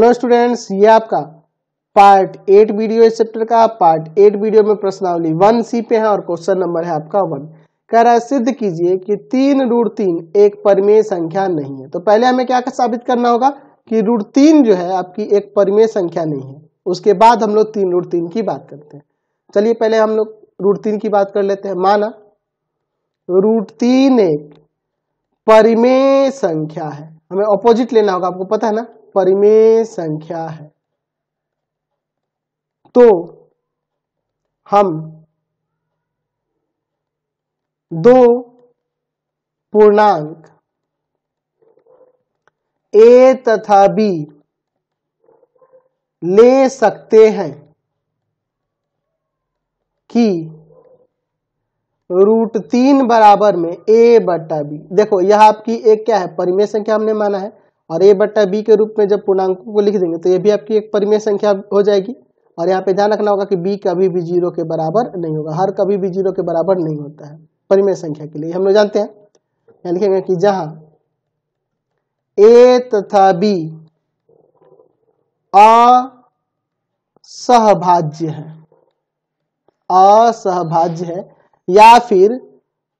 hello students ये आपका part eight video इस चैप्टर का पार्ट एट वीडियो में प्रश्नावली वन सी पे है और क्वेश्चन नंबर है आपका वन कह रहा है सिद्ध कीजिए कि तीन रूट तीन एक परिमेय संख्या नहीं है तो पहले हमें क्या साबित करना होगा कि रूट तीन जो है आपकी एक परिमेय संख्या नहीं है उसके बाद हम लोग तीन रूट तीन की बात करते हैं चलिए पहले हम लोग रूट तीन की बात कर लेते हैं माना रूट तीन एक परिमेय संख्या है हमें ऑपोजिट लेना होगा आपको पता है ना परिमेय संख्या है तो हम दो पूर्णांक ए तथा बी ले सकते हैं कि रूट तीन बराबर में ए बटा बी देखो यह आपकी एक क्या है परिमेय संख्या हमने माना है और ए बट्टा बी के रूप में जब पूर्णांकों को लिख देंगे तो ये भी आपकी एक परिमेय संख्या हो जाएगी और यहाँ पे ध्यान रखना होगा कि बी कभी भी जीरो के बराबर नहीं होगा हर कभी भी जीरो के बराबर नहीं होता है परिमेय संख्या के लिए हम लोग जानते हैं यहाँ लिखेंगे कि जहां ए तथा बी असहभाज्य है असहभाज्य है या फिर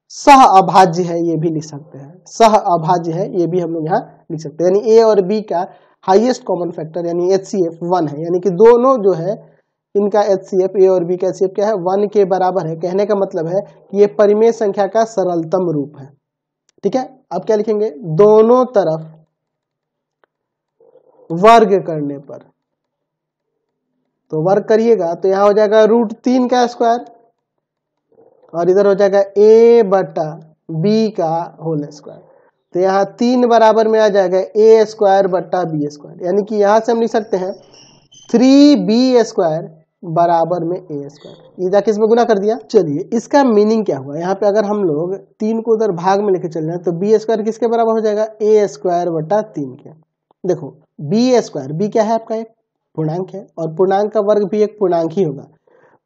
सह अभाज्य है ये भी लिख सकते हैं सह अभाज्य है ये भी हम लोग यहाँ लिख सकते हैं यानी ए और बी का हाइएस्ट कॉमन फैक्टर यानी एच सी एफ वन है यानी कि दोनों जो है इनका एच सी एफ ए और बी का एच सी एफ क्या है वन के बराबर है कहने का मतलब है कि ये परिमेय संख्या का सरलतम रूप है ठीक है अब क्या लिखेंगे दोनों तरफ वर्ग करने पर तो वर्ग करिएगा तो यहां हो जाएगा रूट तीन का स्क्वायर और इधर हो जाएगा ए बटा बी का होल स्क्वायर तो यहाँ तीन बराबर में आ जाएगा ए स्क्वायर बटा बी स्क्वायर यानी कि यहाँ से हम लिख सकते हैं थ्री बी स्क्वायर बराबर में ए स्क्वायर ये जाके इसमें गुना कर दिया चलिए इसका मीनिंग क्या हुआ यहाँ पे अगर हम लोग तीन को उधर भाग में लेके चल रहे हैं तो बी स्क्वायर किसके बराबर हो जाएगा ए स्क्वायर बटा तीन के देखो बी स्क्वायर बी क्या है आपका एक पूर्णांक है और पूर्णांक का वर्ग भी एक पूर्णांक ही होगा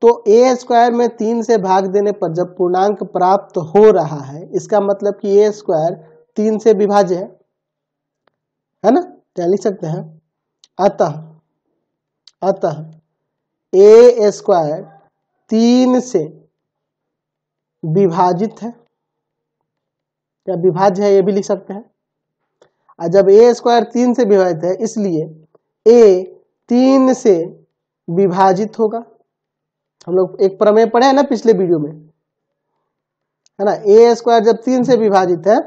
तो ए स्क्वायर में तीन से भाग देने पर जब पूर्णांक प्राप्त हो रहा है इसका मतलब कि ए स्क्वायर तीन से विभाज्य है है ना क्या लिख सकते हैं अतः अतः ए स्क्वायर तीन से विभाजित है क्या विभाज्य है ये भी लिख सकते हैं और जब ए स्क्वायर तीन से विभाजित है इसलिए ए तीन से विभाजित होगा हम लोग एक प्रमेय पढ़े हैं ना पिछले वीडियो में है ना ए स्क्वायर जब तीन से विभाजित है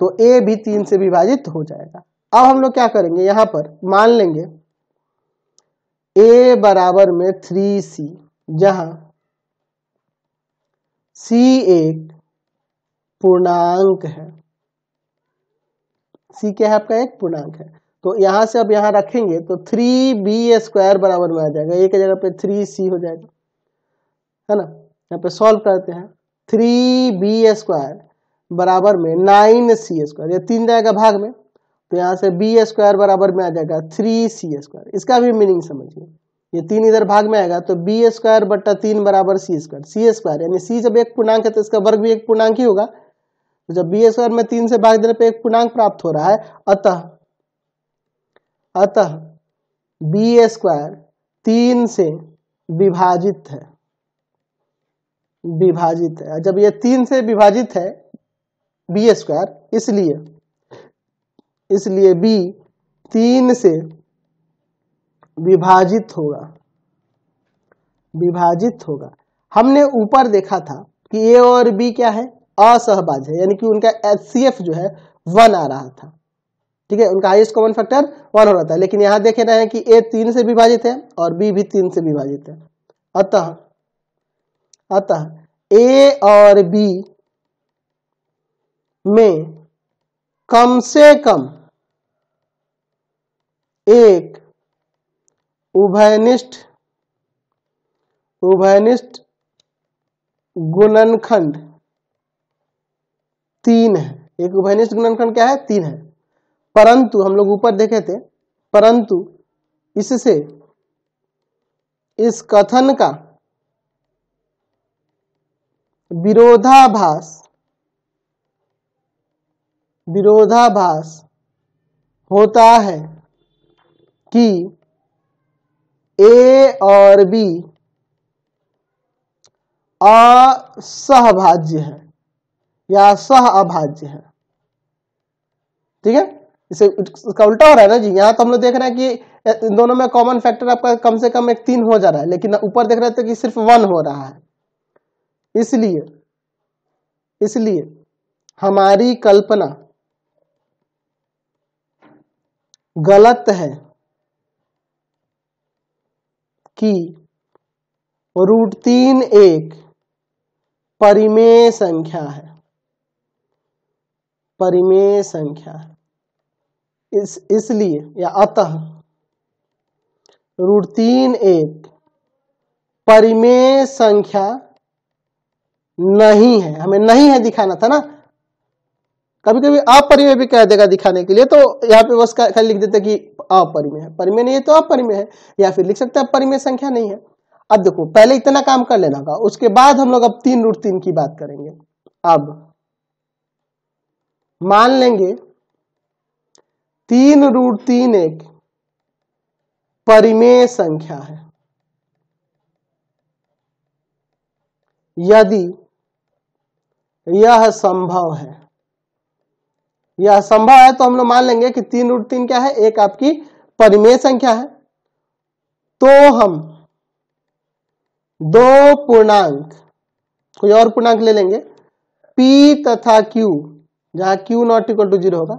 तो ए भी तीन से विभाजित हो जाएगा अब हम लोग क्या करेंगे यहां पर मान लेंगे ए बराबर में थ्री सी जहां सी एक पूर्णांक है सी क्या है आपका एक पूर्णांक है तो यहां से अब यहां रखेंगे तो थ्री बी स्क्वायर बराबर में आ जाएगा एक जगह पे थ्री सी हो जाएगा है ना यहाँ पे सॉल्व करते हैं थ्री बी स्क्वायर बराबर में नाइन सी स्क्वायर ये तीन जाएगा भाग में तो यहाँ से बी स्क्वायर बराबर में आ जाएगा थ्री सी स्क्वायर इसका भी मीनिंग समझिए ये तीन इधर भाग में आएगा तो बी स्क्वायर बट्टा तीन बराबर सी स्क्वायर सी स्क्वायर यानी सी जब एक पूर्णांक है तो इसका वर्ग भी एक पूर्णांक ही होगा तो जब बी स्क्वायर में तीन से भाग देने पे एक पूर्णांक प्राप्त हो रहा है अतः अतः बी स्क्वायर तीन से विभाजित है विभाजित है जब ये तीन से विभाजित है बी स्क्वायर इसलिए इसलिए बी तीन से विभाजित होगा विभाजित होगा हमने ऊपर देखा था कि ए और बी क्या है असहबाज है यानी कि उनका एच जो है वन आ रहा था ठीक है उनका हाईएस्ट कॉमन फैक्टर वन हो रहा था लेकिन यहां देख रहे हैं कि ए तीन से विभाजित है और बी भी तीन से विभाजित है अतः अतः ए और बी में कम से कम एक उभयनिष्ठ उभयनिष्ठ गुणनखंड तीन है एक उभयनिष्ठ गुणनखंड क्या है तीन है परंतु हम लोग ऊपर देखे थे परंतु इससे इस कथन का विरोधाभास विरोधाभास होता है कि ए और बी असहभाज्य है या सह अभाज्य है ठीक है इसे इसका उल्टा हो रहा है ना जी यहां तो हम लोग देख रहे हैं कि इन दोनों में कॉमन फैक्टर आपका कम से कम एक तीन हो जा रहा है लेकिन ऊपर देख रहे थे कि सिर्फ वन हो रहा है इसलिए इसलिए हमारी कल्पना गलत है कि रूट तीन एक परिमेय संख्या है परिमेय संख्या है इस इसलिए या अतः रूट तीन एक परिमेय संख्या नहीं है हमें नहीं है दिखाना था ना कभी कभी अपरिमय भी कह देगा दिखाने के लिए तो यहाँ पे बस खाली लिख देते कि अपरिमय है परिमय नहीं है तो अपरिमय है या फिर लिख सकते हैं परिमय संख्या नहीं है अब देखो पहले इतना काम कर लेना होगा उसके बाद हम लोग अब तीन रूट तीन की बात करेंगे अब मान लेंगे तीन रूट तीन एक परिमेय संख्या है यदि यह संभव है यह संभव है तो हम लोग मान लेंगे कि तीन रूट तीन क्या है एक आपकी परिमेय संख्या है तो हम दो पूर्णांक कोई और पूर्णांक ले लेंगे पी तथा क्यू जहां Q not equal to zero होगा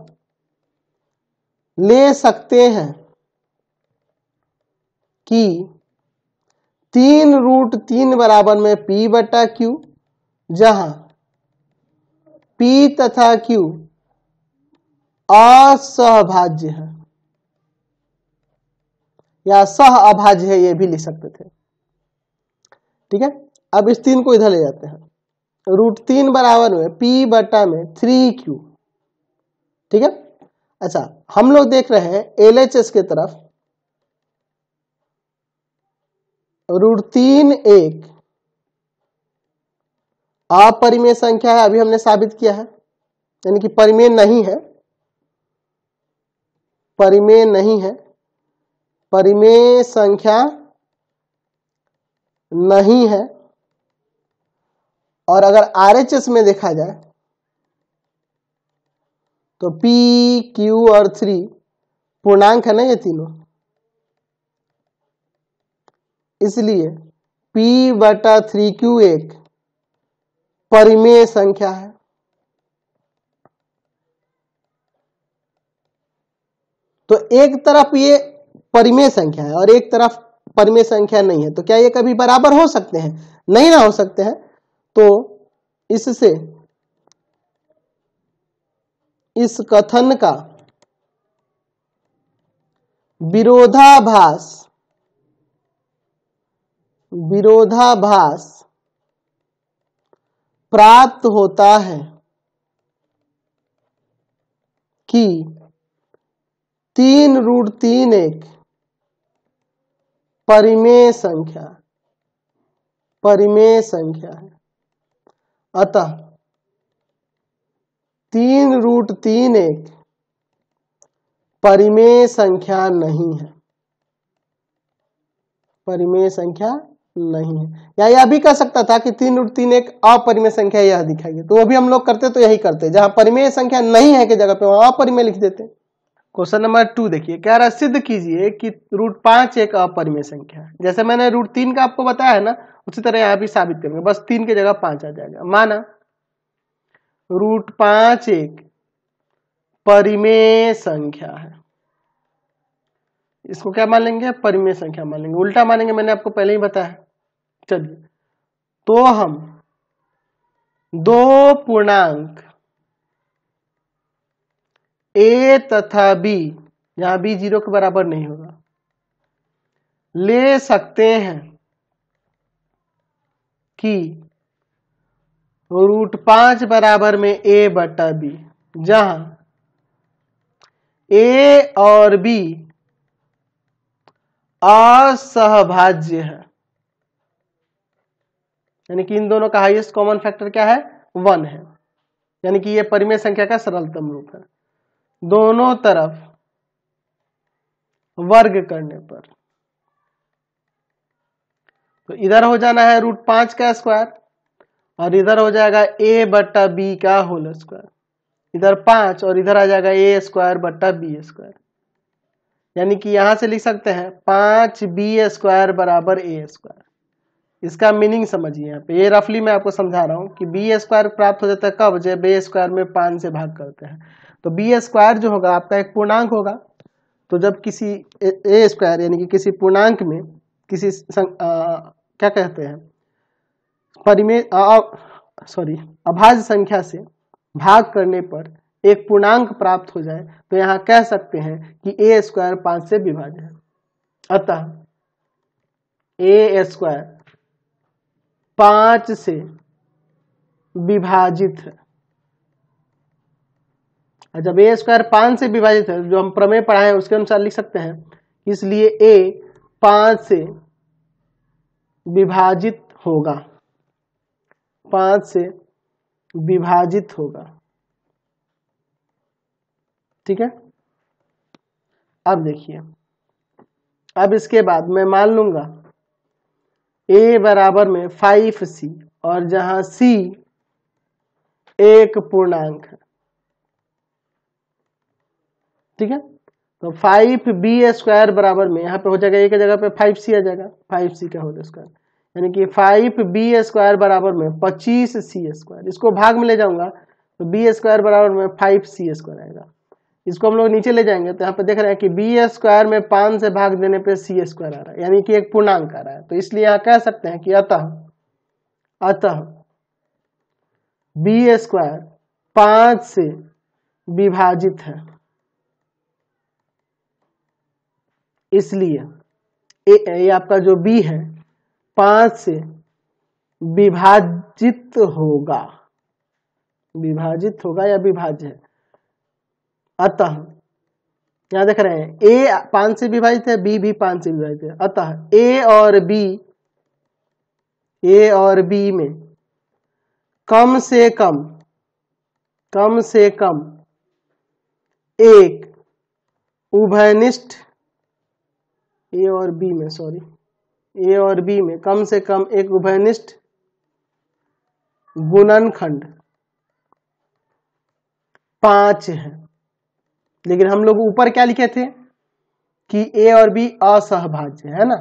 ले सकते हैं कि तीन रूट तीन बराबर में पी बटा क्यू जहां P तथा Q असहभाज्य है या सह अभाज्य है ये भी लिख सकते थे ठीक है अब इस तीन को इधर ले जाते हैं रूट तीन बराबर में पी बटा में थ्री क्यू ठीक है अच्छा हम लोग देख रहे हैं एल एच एस के तरफ रूट तीन एक अपरिमेय संख्या है अभी हमने साबित किया है यानी कि परिमेय नहीं है परिमेय नहीं है परिमेय संख्या नहीं है और अगर आरएचएस में देखा जाए तो पी क्यू और थ्री पूर्णांक है ना ये तीनों इसलिए पी बटा थ्री क्यू एक परिमेय संख्या है तो एक तरफ ये परिमेय संख्या है और एक तरफ परिमेय संख्या नहीं है तो क्या ये कभी बराबर हो सकते हैं नहीं ना हो सकते हैं तो इससे इस कथन का विरोधाभास विरोधाभास प्राप्त होता है कि तीन रूट तीन एक परिमेय संख्या परिमेय संख्या है अतः तीन रूट तीन एक परिमेय संख्या नहीं है परिमेय संख्या नहीं है या यह भी कह सकता था कि तीन रूट तीन एक अपरिमेय संख्या यह दिखाई तो वो भी हम लोग करते तो यही करते जहां परिमेय संख्या नहीं है कि जगह पे वहां अपरिमेय लिख देते क्वेश्चन नंबर टू देखिए कह रहा सिद्ध कीजिए कि रूट पांच एक अपरिमेय संख्या है जैसे मैंने रूट तीन का आपको बताया है ना उसी तरह यहाँ भी साबित करेंगे बस तीन की जगह पांच आ जाएगा माना रूट पांच एक परिमेय संख्या है इसको क्या मान लेंगे परिमेय संख्या मान लेंगे उल्टा मानेंगे मैंने आपको पहले ही बताया चलिए तो हम दो पूर्णांक ए तथा बी यहां बी जीरो के बराबर नहीं होगा ले सकते हैं कि रूट पांच बराबर में ए बटा बी जहां ए और बी असहभाज्य है यानी कि इन दोनों का हाइएस्ट कॉमन फैक्टर क्या है वन है यानी कि यह परिमेय संख्या का सरलतम रूप है दोनों तरफ वर्ग करने पर तो इधर हो जाना है रूट पांच का स्क्वायर और इधर हो जाएगा ए बट्टा बी का होल स्क्वायर इधर पांच और इधर आ जाएगा ए स्क्वायर बट्टा बी स्क्वायर यानी कि यहां से लिख सकते हैं पांच बी स्क्वायर बराबर ए स्क्वायर इसका मीनिंग समझिए यहाँ पे ये रफली मैं आपको समझा रहा हूँ कि बी स्क्वायर प्राप्त हो जाता है कब जब ए स्क्वायर में पाँच से भाग करते हैं तो बी स्क्वायर जो होगा आपका एक पूर्णांक होगा तो जब किसी ए स्क्वायर यानी कि किसी पूर्णांक में किसी संग, आ, क्या कहते हैं परिमे सॉरी अभाज्य संख्या से भाग करने पर एक पूर्णांक प्राप्त हो जाए तो यहाँ कह सकते हैं कि ए स्क्वायर पाँच से विभाज्य है अतः ए स्क्वायर पांच से विभाजित है जब ए स्क्वायर पांच से विभाजित है जो हम प्रमेय पढ़ाए उसके अनुसार लिख सकते हैं इसलिए ए पांच से विभाजित होगा पांच से विभाजित होगा ठीक है अब देखिए अब इसके बाद मैं मान लूंगा ए बराबर में फाइव सी और जहां सी एक पूर्णांक है ठीक है तो फाइव बी स्क्वायर बराबर में यहां पे हो जाएगा एक जगह पे फाइव सी आ जाएगा फाइव सी का होल स्क्वायर यानी कि फाइव बी स्क्वायर बराबर में पच्चीस सी स्क्वायर इसको भाग में ले जाऊंगा तो बी स्क्वायर बराबर में फाइव सी स्क्वायर आएगा इसको हम लोग नीचे ले जाएंगे तो यहाँ पे देख रहे हैं कि बी स्क्वायर में पांच से भाग देने पे सी स्क्वायर आ रहा है यानी कि एक पूर्णांक आ रहा है तो इसलिए यहाँ कह सकते हैं कि अतः अतः बी स्क्वायर पांच से विभाजित है इसलिए ए, ए आपका जो बी है पांच से विभाजित होगा विभाजित होगा या विभाज्य है अतः यहाँ देख रहे हैं ए पांच से विभाजित है बी भी पांच से विभाजित है अतः ए और बी ए और बी में कम से कम कम से कम एक उभयनिष्ठ ए और बी में सॉरी ए और बी में कम से कम एक उभयनिष्ठ गुणनखंड पांच है लेकिन हम लोग ऊपर क्या लिखे थे कि ए और बी असहभाज्य है ना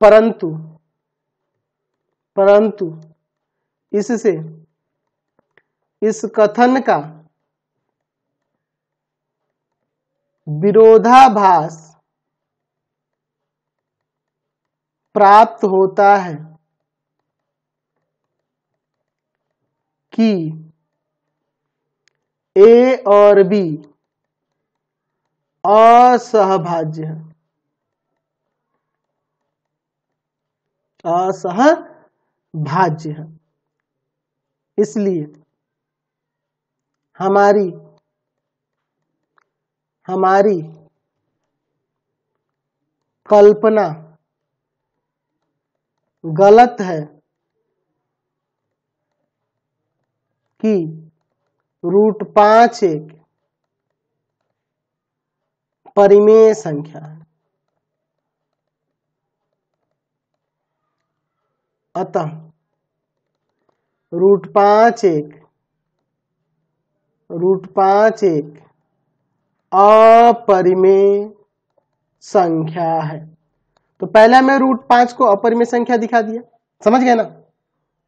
परंतु परंतु इससे इस कथन का विरोधाभास प्राप्त होता है कि ए और बी असहभाज्य है असहभाज्य है इसलिए हमारी हमारी कल्पना गलत है कि रूट पांच एक परिमेय संख्या अतः रूट पांच एक रूट पांच एक अपरिमेय संख्या है तो पहले मैं रूट पांच को अपरिमेय संख्या दिखा दिया समझ गए ना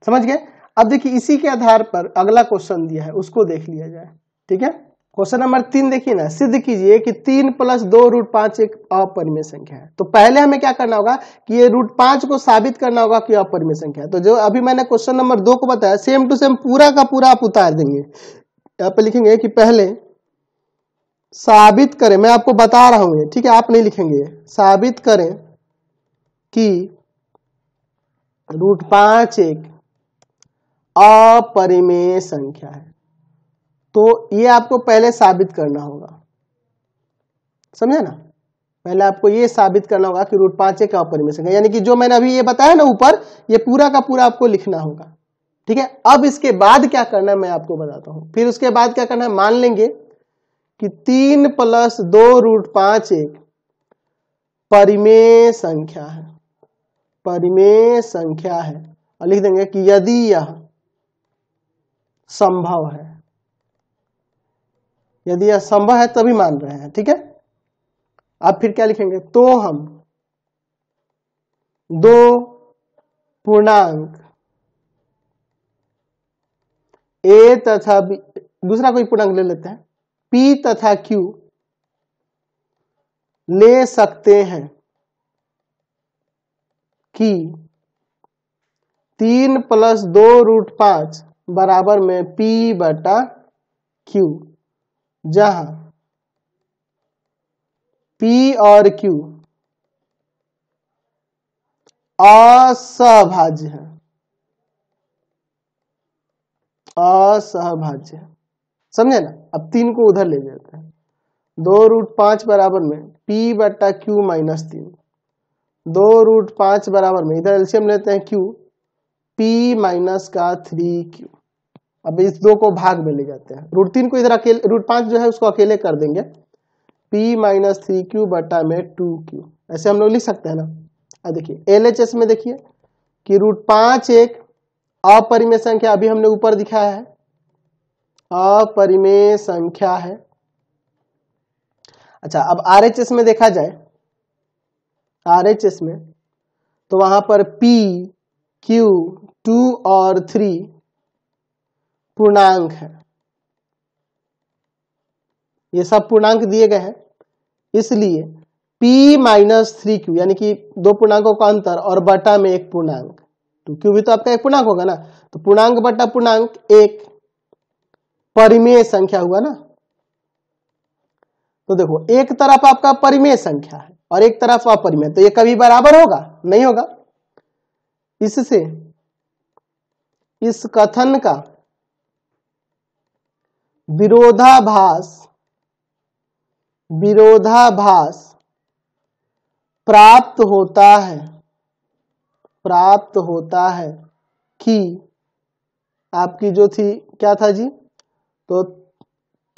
समझ गए अब देखिए इसी के आधार पर अगला क्वेश्चन दिया है उसको देख लिया जाए ठीक है क्वेश्चन नंबर तीन देखिए ना सिद्ध कीजिए कि तीन प्लस दो रूट पांच एक अपरिमेय संख्या है तो पहले हमें क्या करना होगा कि ये रूट पांच को साबित करना होगा कि अपरिमेय संख्या है तो जो अभी मैंने क्वेश्चन नंबर दो को बताया सेम टू सेम पूरा का पूरा आप उतार देंगे यहाँ पे लिखेंगे कि पहले साबित करें मैं आपको बता रहा हूं ठीक है आप नहीं लिखेंगे साबित करें कि रूट पांच एक अपरिमेय संख्या है तो ये आपको पहले साबित करना होगा समझे ना पहले आपको ये साबित करना होगा कि रूट पांच एक का परमिशन है यानी कि जो मैंने अभी ये बताया ना ऊपर ये पूरा का पूरा आपको लिखना होगा ठीक है अब इसके बाद क्या करना है मैं आपको बताता हूं फिर उसके बाद क्या करना है मान लेंगे कि तीन प्लस दो रूट पांच एक परिमेय संख्या है परिमेय संख्या है और लिख देंगे कि यदि यह संभव है यदि यह संभव है तभी मान रहे हैं ठीक है आप फिर क्या लिखेंगे तो हम दो पूर्णांक ए तथा बी दूसरा कोई पूर्णांक ले लेते हैं पी तथा क्यू ले सकते हैं कि तीन प्लस दो रूट पांच बराबर में पी बटा क्यू जहा पी और क्यू असहभाज्य है असहभाज्य है समझे ना अब तीन को उधर ले जाते हैं दो रूट पांच बराबर में पी बट्टा क्यू माइनस तीन दो रूट पांच बराबर में इधर एल्सियम लेते हैं क्यू पी माइनस का थ्री क्यू अब इस दो को भाग में ले जाते हैं रूट तीन को इधर अकेले रूट पांच जो है उसको अकेले कर देंगे पी माइनस थ्री क्यू बटा में टू क्यू ऐसे हम लोग लिख सकते हैं ना अब देखिए एल एच एस में देखिए कि रूट पांच एक अपरिमेय संख्या अभी हमने ऊपर दिखाया है अपरिमेय संख्या है अच्छा अब आर एच एस में देखा जाए आर एच एस में तो वहां पर पी क्यू टू और थ्री पूर्णांक है ये सब पूर्णांक दिए गए हैं इसलिए p माइनस थ्री क्यू यानी कि दो पूर्णांकों का अंतर और बटा में एक पूर्णांक टू तो क्यू भी तो आपका एक पूर्णांक होगा ना तो पूर्णांक बटा पूर्णांक एक परिमेय संख्या हुआ ना तो देखो एक तरफ आपका परिमेय संख्या है और एक तरफ अपरिमेय तो ये कभी बराबर होगा नहीं होगा इससे इस कथन का विरोधाभास विरोधाभास प्राप्त होता है प्राप्त होता है कि आपकी जो थी क्या था जी तो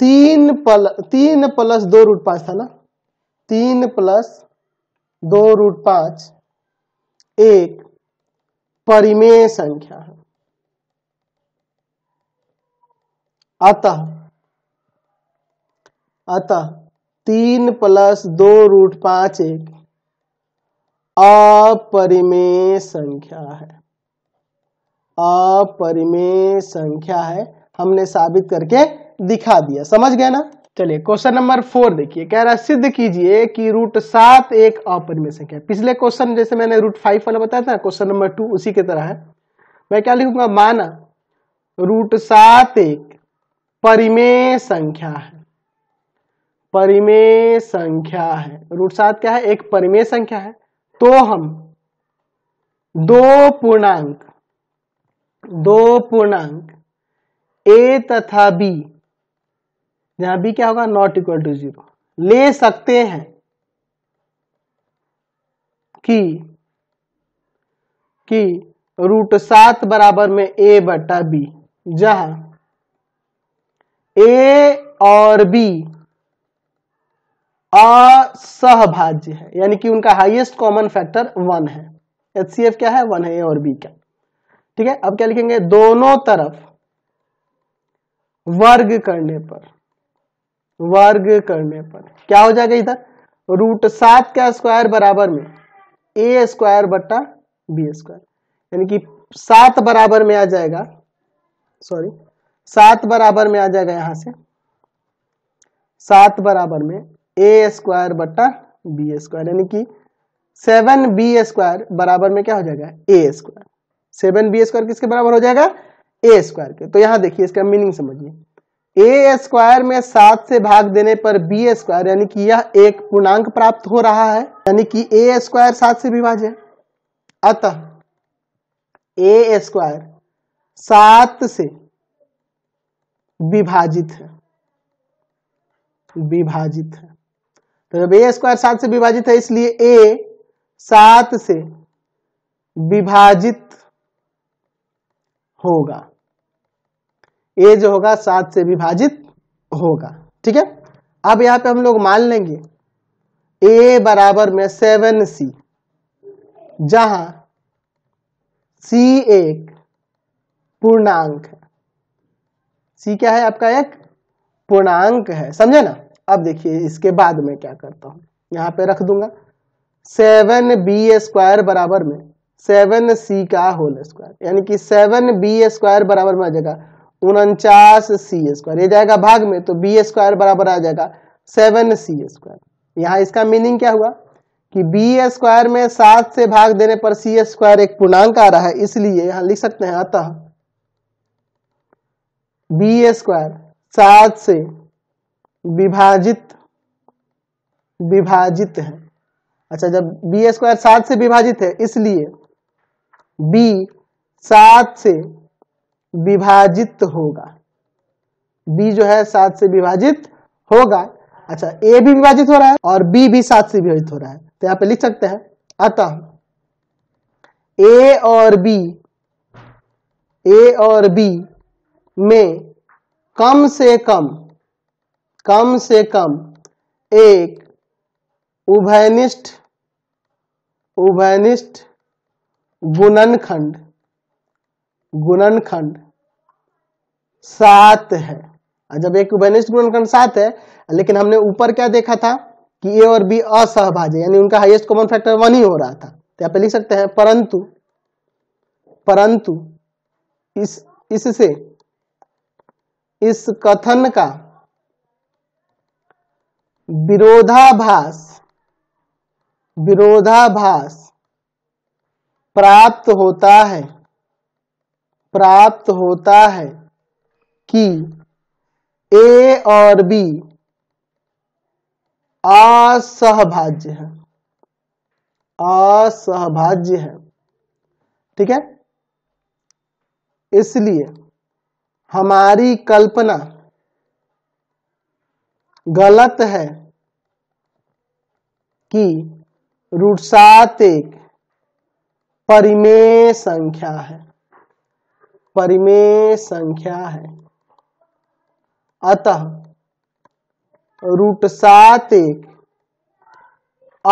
तीन पल तीन प्लस दो रूट पांच था ना तीन प्लस दो रूट पांच एक परिमेय संख्या है अतः अतः तीन प्लस दो रूट पांच एक अपरिमेय संख्या है अपरिमेय संख्या है हमने साबित करके दिखा दिया समझ गए ना चलिए क्वेश्चन नंबर फोर देखिए कह रहा है सिद्ध कीजिए कि रूट सात एक अपरिमेय संख्या पिछले क्वेश्चन जैसे मैंने रूट फाइव वाला बताया था क्वेश्चन नंबर टू उसी की तरह है मैं क्या लिखूंगा माना रूट सात एक परिमेय संख्या है परिमेय संख्या है रूट सात क्या है एक परिमेय संख्या है तो हम दो पूर्णांक दो पूर्णांक ए तथा बी जहां बी क्या होगा नॉट इक्वल टू जीरो ले सकते हैं कि कि रूट सात बराबर में ए बटा बी जहां ए और बी असहभाज्य है यानी कि उनका हाइएस्ट कॉमन फैक्टर वन है एच सी एफ क्या है वन है ए और बी का ठीक है अब क्या लिखेंगे दोनों तरफ वर्ग करने पर वर्ग करने पर क्या हो जाएगा इधर रूट सात का स्क्वायर बराबर में ए स्क्वायर बट्टा बी स्क्वायर यानी कि सात बराबर में आ जाएगा सॉरी सात बराबर में आ जाएगा यहां से सात बराबर में ए स्क्वायर बट्टा बी स्क्वायर यानी कि सेवन बी स्क्वायर बराबर में क्या हो जाएगा A square seven B square किसके बराबर हो जाएगा ए स्क्वायर के तो यहां देखिए इसका मीनिंग समझिए ए स्क्वायर में सात से भाग देने पर बी स्क्वायर यानी कि यह एक पूर्णांक प्राप्त हो रहा है यानी कि ए स्क्वायर सात से विभाज्य अतः ए स्क्वायर सात से विभाजित है विभाजित है तो जब ए स्क्वायर सात से विभाजित है इसलिए ए सात से विभाजित होगा ए जो होगा सात से विभाजित होगा ठीक है अब यहां पे हम लोग मान लेंगे ए बराबर में सेवन सी जहां सी एक पूर्णांक है सी क्या है आपका एक पूर्णांक है समझे ना अब देखिए इसके बाद में क्या करता हूं यहां पे रख दूंगा सेवन बी स्क्वायर बराबर में सेवन सी का होल स्क्वायर यानी कि सेवन बी स्क्वायर बराबर में आ जाएगा उनचास सी स्क्वायर ये जाएगा भाग में तो बी स्क्वायर बराबर आ जाएगा सेवन सी स्क्वायर यहां इसका मीनिंग क्या हुआ कि बी स्क्वायर में सात से भाग देने पर सी स्क्वायर एक पूर्णांक आ रहा है इसलिए यहां लिख सकते हैं अतः बी स्क्वायर सात से विभाजित विभाजित है अच्छा जब बी स्क्वायर सात से विभाजित है इसलिए बी सात से विभाजित होगा बी जो है सात से विभाजित होगा अच्छा ए भी विभाजित हो रहा है और बी भी सात से विभाजित हो रहा है तो यहां पे लिख सकते हैं अतः ए और बी ए और बी में कम से कम कम से कम एक उभयनिष्ठ उभयनिष्ठ गुणनखंड गुणनखंड सात है जब एक उभयनिष्ठ गुणनखंड सात है लेकिन हमने ऊपर क्या देखा था कि ए और बी असहभाज्य यानी उनका हाईएस्ट कॉमन फैक्टर वन ही हो रहा था तो यहाँ पे लिख सकते हैं परंतु परंतु इस इससे इस कथन का विरोधाभास विरोधाभास प्राप्त होता है प्राप्त होता है कि ए और बी असहभाज्य है असहभाज्य है ठीक है इसलिए हमारी कल्पना गलत है कि रूट सात एक परिमेय संख्या है परिमेय संख्या है अतः रूट सात एक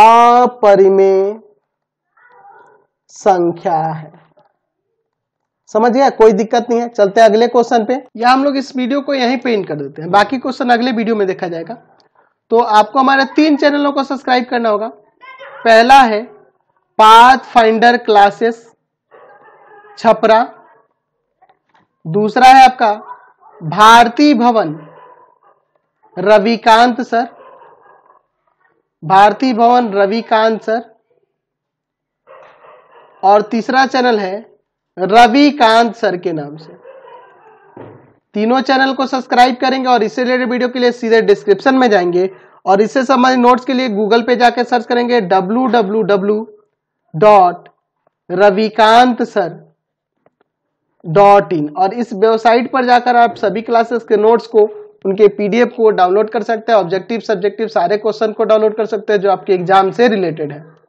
अपरिमेय संख्या है समझ गया कोई दिक्कत नहीं है चलते हैं अगले क्वेश्चन पे या हम लोग इस वीडियो को यहीं पे इन कर देते हैं बाकी क्वेश्चन अगले वीडियो में देखा जाएगा तो आपको हमारे तीन चैनलों को सब्सक्राइब करना होगा पहला है पाथ फाइंडर क्लासेस छपरा दूसरा है आपका भारती भवन रविकांत सर भारती भवन रविकांत सर और तीसरा चैनल है रविकांत सर के नाम से तीनों चैनल को सब्सक्राइब करेंगे और इससे रिलेटेड वीडियो के लिए सीधे डिस्क्रिप्शन में जाएंगे और इससे संबंधित नोट्स के लिए गूगल पे जाकर सर्च करेंगे W W W dot Ravikant sir dot in और इस वेबसाइट पर जाकर आप सभी क्लासेस के नोट्स को उनके पीडीएफ को डाउनलोड कर सकते हैं ऑब्जेक्टिव सब्जेक्टिव सारे क्वेश्चन को डाउनलोड कर सकते हैं जो आपके एग्जाम से रिलेटेड है